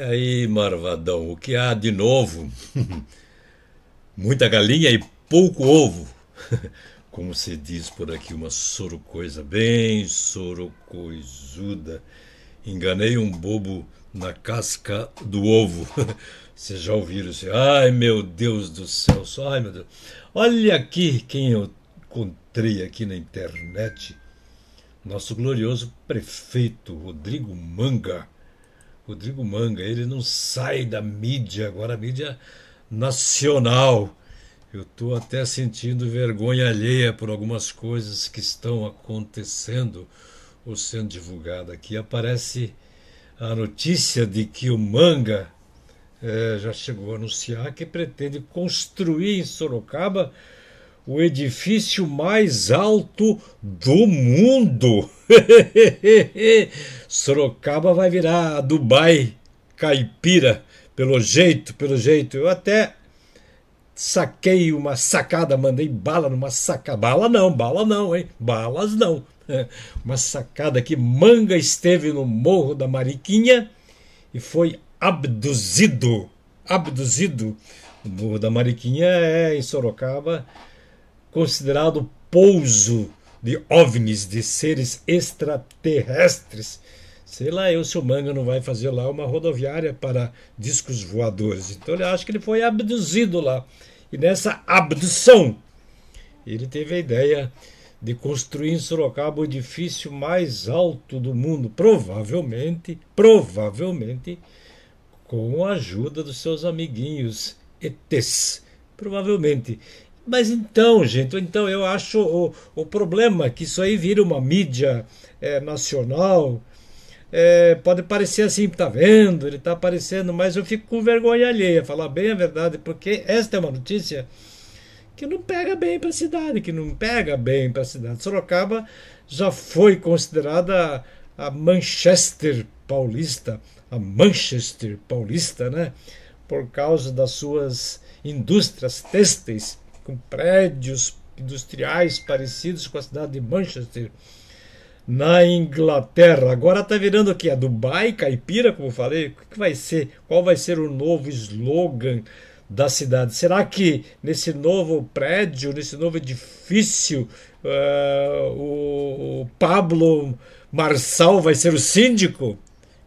aí, Marvadão, o que há de novo? Muita galinha e pouco ovo. Como se diz por aqui, uma sorocoisa bem sorocoisuda. Enganei um bobo na casca do ovo. Vocês já ouviram isso? Ai, meu Deus do céu. Ai, meu Deus. Olha aqui quem eu encontrei aqui na internet. Nosso glorioso prefeito Rodrigo Manga Rodrigo Manga, ele não sai da mídia, agora a mídia nacional. Eu estou até sentindo vergonha alheia por algumas coisas que estão acontecendo ou sendo divulgadas. Aqui aparece a notícia de que o Manga é, já chegou a anunciar que pretende construir em Sorocaba o edifício mais alto do mundo. Sorocaba vai virar Dubai caipira, pelo jeito, pelo jeito. Eu até saquei uma sacada, mandei bala numa sacada. Bala não, bala não, hein? Balas não. Uma sacada que Manga esteve no Morro da Mariquinha e foi abduzido. Abduzido. O Morro da Mariquinha é em Sorocaba considerado pouso de ovnis, de seres extraterrestres. Sei lá eu se o Manga não vai fazer lá uma rodoviária para discos voadores. Então ele acha que ele foi abduzido lá. E nessa abdução, ele teve a ideia de construir em Sorocaba o edifício mais alto do mundo, provavelmente, provavelmente, com a ajuda dos seus amiguinhos ETs. Provavelmente. Mas então, gente, então eu acho o, o problema que isso aí vira uma mídia é, nacional. É, pode parecer assim, está vendo, ele está aparecendo, mas eu fico com vergonha alheia, falar bem a verdade, porque esta é uma notícia que não pega bem para a cidade, que não pega bem para a cidade. Sorocaba já foi considerada a Manchester paulista, a Manchester paulista, né? Por causa das suas indústrias têxteis com prédios industriais parecidos com a cidade de Manchester, na Inglaterra. Agora está virando o quê? A Dubai caipira, como falei? O que vai ser? Qual vai ser o novo slogan da cidade? Será que nesse novo prédio, nesse novo edifício, uh, o Pablo Marçal vai ser o síndico?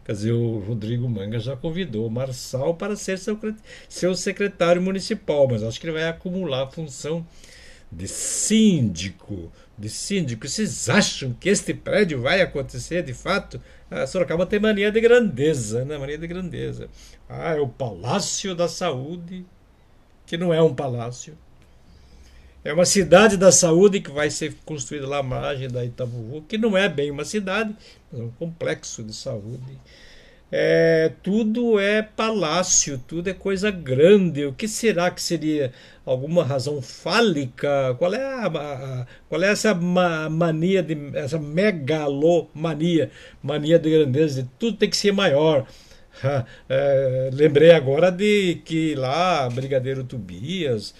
Quer dizer, o Rodrigo Manga já convidou o Marçal para ser seu secretário municipal, mas acho que ele vai acumular a função de síndico. De síndico. Vocês acham que este prédio vai acontecer de fato? A ah, Sorocaba tem mania de grandeza, né? Mania de grandeza. Ah, é o Palácio da Saúde, que não é um palácio. É uma cidade da saúde que vai ser construída lá à margem da Itabuvu, que não é bem uma cidade, mas é um complexo de saúde. É, tudo é palácio, tudo é coisa grande. O que será que seria alguma razão fálica? Qual é, a, a, qual é essa mania, de, essa megalomania, mania de grandeza? De tudo tem que ser maior. é, lembrei agora de que lá, Brigadeiro Tobias,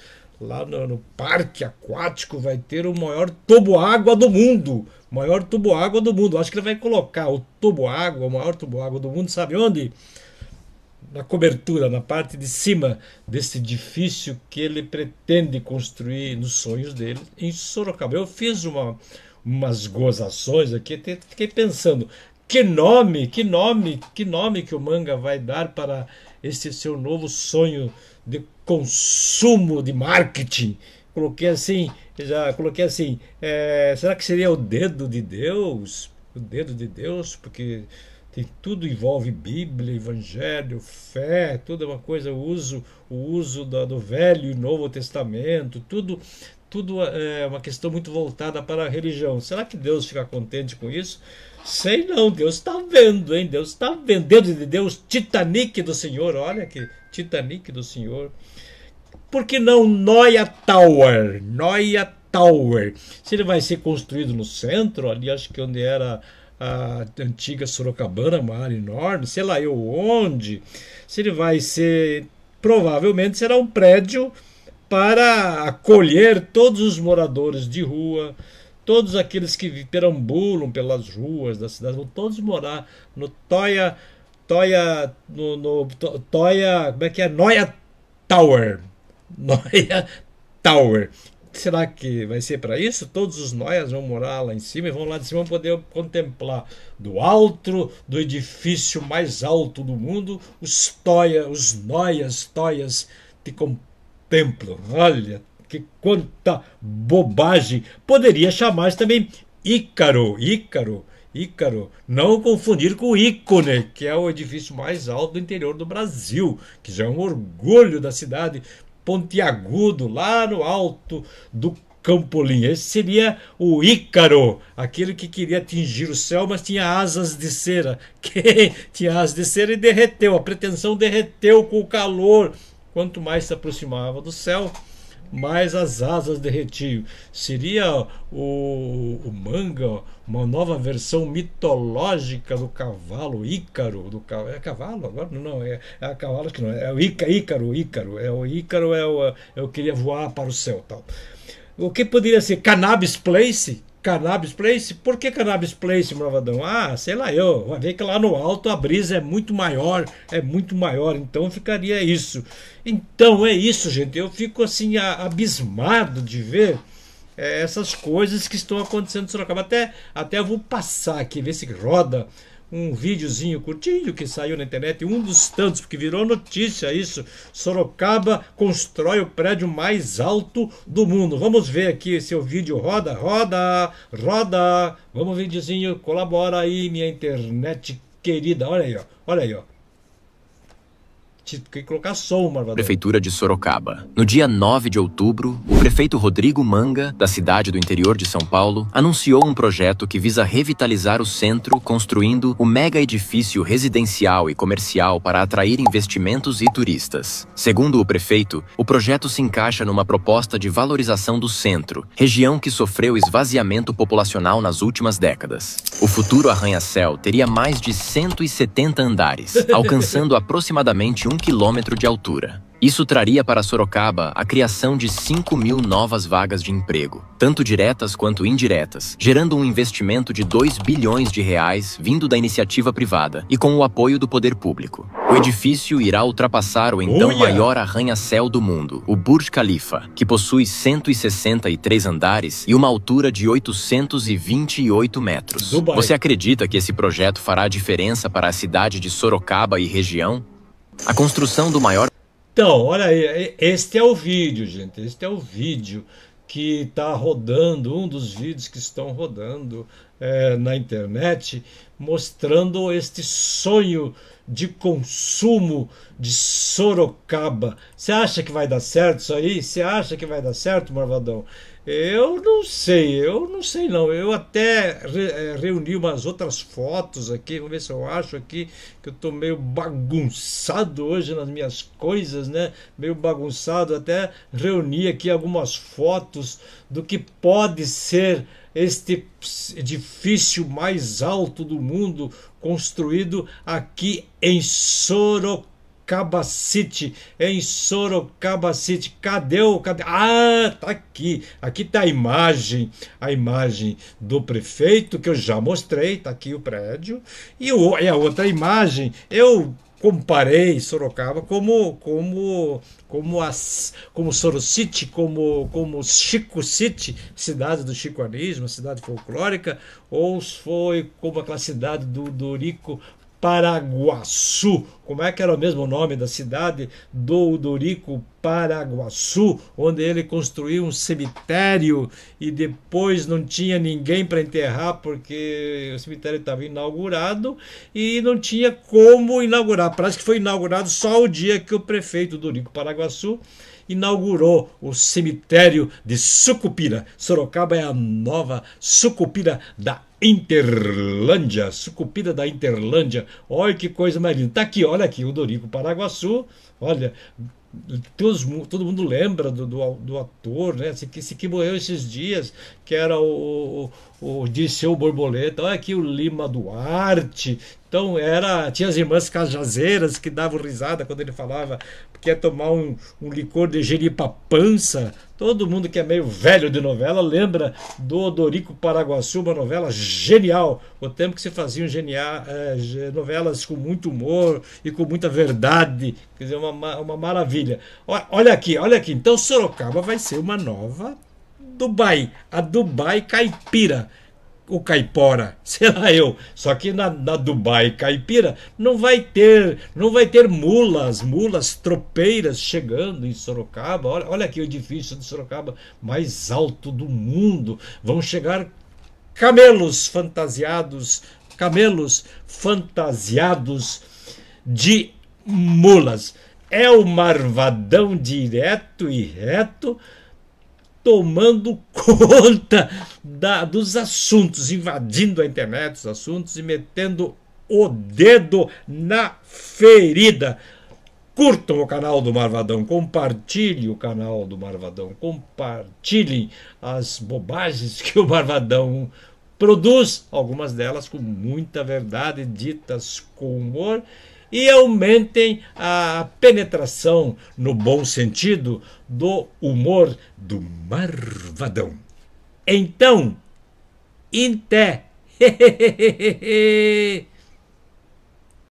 lá no, no, parque aquático vai ter o maior tubo água do mundo. Maior tubo água do mundo. Acho que ele vai colocar o água, o maior água do mundo, sabe onde? Na cobertura, na parte de cima desse edifício que ele pretende construir nos sonhos dele em Sorocaba. Eu fiz uma, umas gozações aqui, fiquei pensando que nome, que nome, que nome que o manga vai dar para esse seu novo sonho de consumo de marketing. Coloquei assim, já coloquei assim, é, será que seria o dedo de Deus? O dedo de Deus, porque tem, tudo envolve Bíblia, Evangelho, fé, tudo é uma coisa, o uso, o uso do, do Velho e Novo Testamento, tudo, tudo é uma questão muito voltada para a religião. Será que Deus fica contente com isso? Sei não, Deus está vendo, hein? Deus está vendo. de Deus, Titanic do Senhor, olha que Titanic do Senhor. Por que não Noia Tower? Noia Tower. Se ele vai ser construído no centro, ali acho que onde era a antiga Sorocabana, uma área enorme, sei lá eu onde. Se ele vai ser, provavelmente será um prédio para acolher todos os moradores de rua, Todos aqueles que perambulam pelas ruas da cidade vão todos morar no Toya. Toya. No, no Toya. Como é que é? Noia Tower. Noia Tower. Será que vai ser para isso? Todos os noias vão morar lá em cima e vão lá de cima poder contemplar do alto do edifício mais alto do mundo os Toias os noias, toias te contemplam. Olha, que quanta bobagem! Poderia chamar também Ícaro, Ícaro, Ícaro. Não confundir com Ícone, que é o edifício mais alto do interior do Brasil, que já é um orgulho da cidade, pontiagudo, lá no alto do Campolim. Esse seria o Ícaro, aquele que queria atingir o céu, mas tinha asas de cera. Que tinha asas de cera e derreteu, a pretensão derreteu com o calor. Quanto mais se aproximava do céu, mais as asas derretiam Seria o, o manga uma nova versão mitológica do cavalo Ícaro. Do, é cavalo agora? Não, é, é a cavalo que não é. É o Ica, Ícaro, Ícaro. É o Ícaro, é o, é eu queria voar para o céu. tal. O que poderia ser? Cannabis Place? Cannabis Place. Por que Cannabis Place, Bravadão? Ah, sei lá eu. Vai ver que lá no alto a brisa é muito maior, é muito maior. Então ficaria isso. Então é isso, gente. Eu fico assim abismado de ver é, essas coisas que estão acontecendo em Sorocaba. Até, até eu vou passar aqui, ver se roda um videozinho curtinho que saiu na internet, um dos tantos, porque virou notícia isso. Sorocaba constrói o prédio mais alto do mundo. Vamos ver aqui se o vídeo roda, roda, roda. Vamos, videozinho, colabora aí, minha internet querida. Olha aí, ó. olha aí, ó. Tem que colocar som, Marvadão. Prefeitura de Sorocaba. No dia 9 de outubro, o prefeito Rodrigo Manga, da cidade do interior de São Paulo, anunciou um projeto que visa revitalizar o centro, construindo o mega edifício residencial e comercial para atrair investimentos e turistas. Segundo o prefeito, o projeto se encaixa numa proposta de valorização do centro, região que sofreu esvaziamento populacional nas últimas décadas. O futuro arranha-céu teria mais de 170 andares, alcançando aproximadamente um um quilômetro de altura. Isso traria para Sorocaba a criação de 5 mil novas vagas de emprego, tanto diretas quanto indiretas, gerando um investimento de 2 bilhões de reais vindo da iniciativa privada e com o apoio do poder público. O edifício irá ultrapassar o então maior arranha-céu do mundo, o Burj Khalifa, que possui 163 andares e uma altura de 828 metros. Dubai. Você acredita que esse projeto fará diferença para a cidade de Sorocaba e região? A construção do maior. Então, olha aí, este é o vídeo, gente. Este é o vídeo que está rodando, um dos vídeos que estão rodando é, na internet, mostrando este sonho de consumo de Sorocaba. Você acha que vai dar certo isso aí? Você acha que vai dar certo, Marvadão? Eu não sei, eu não sei não. Eu até re é, reuni umas outras fotos aqui, vamos ver se eu acho aqui, que eu tô meio bagunçado hoje nas minhas coisas, né? Meio bagunçado, até reuni aqui algumas fotos do que pode ser este edifício mais alto do mundo, construído aqui em Sorocaba City. Em Sorocaba City. Cadê o. Cadê? Ah, tá aqui. Aqui tá a imagem. A imagem do prefeito, que eu já mostrei. Tá aqui o prédio. E, o, e a outra imagem, eu comparei Sorocaba como como como as como Soro City, como como Chico City, cidade do chicoanismo, cidade folclórica, ou foi como aquela cidade do Dorico Paraguaçu, como é que era o mesmo nome da cidade, do Odorico Paraguaçu, onde ele construiu um cemitério e depois não tinha ninguém para enterrar porque o cemitério estava inaugurado e não tinha como inaugurar. Parece que foi inaugurado só o dia que o prefeito Odorico Paraguaçu inaugurou o cemitério de Sucupira. Sorocaba é a nova Sucupira da Interlândia, Sucupira da Interlândia. Olha que coisa mais linda. Tá aqui, ó olha aqui, o Dorico Paraguaçu, olha, todos, todo mundo lembra do, do, do ator, né? Esse, esse, que morreu esses dias, que era o, o, o Disseu Borboleta, olha aqui o Lima Duarte, então era tinha as irmãs cajazeiras que davam risada quando ele falava que ia tomar um, um licor de pança. Todo mundo que é meio velho de novela lembra do Odorico Paraguaçu, uma novela genial. O tempo que se faziam genial, é, eh, novelas com muito humor e com muita verdade. Quer dizer, uma, uma maravilha. Olha aqui, olha aqui. Então Sorocaba vai ser uma nova Dubai, a Dubai Caipira o caipora, sei lá eu. Só que na, na Dubai caipira não vai ter, não vai ter mulas, mulas tropeiras chegando em Sorocaba. Olha, olha aqui o edifício de Sorocaba mais alto do mundo. Vão chegar camelos fantasiados, camelos fantasiados de mulas. É o marvadão direto e reto tomando conta da, dos assuntos, invadindo a internet, os assuntos e metendo o dedo na ferida. Curtam o canal do Marvadão, compartilhem o canal do Marvadão, compartilhem as bobagens que o Marvadão produz, algumas delas com muita verdade, ditas com humor e aumentem a penetração, no bom sentido, do humor do marvadão. Então, inte.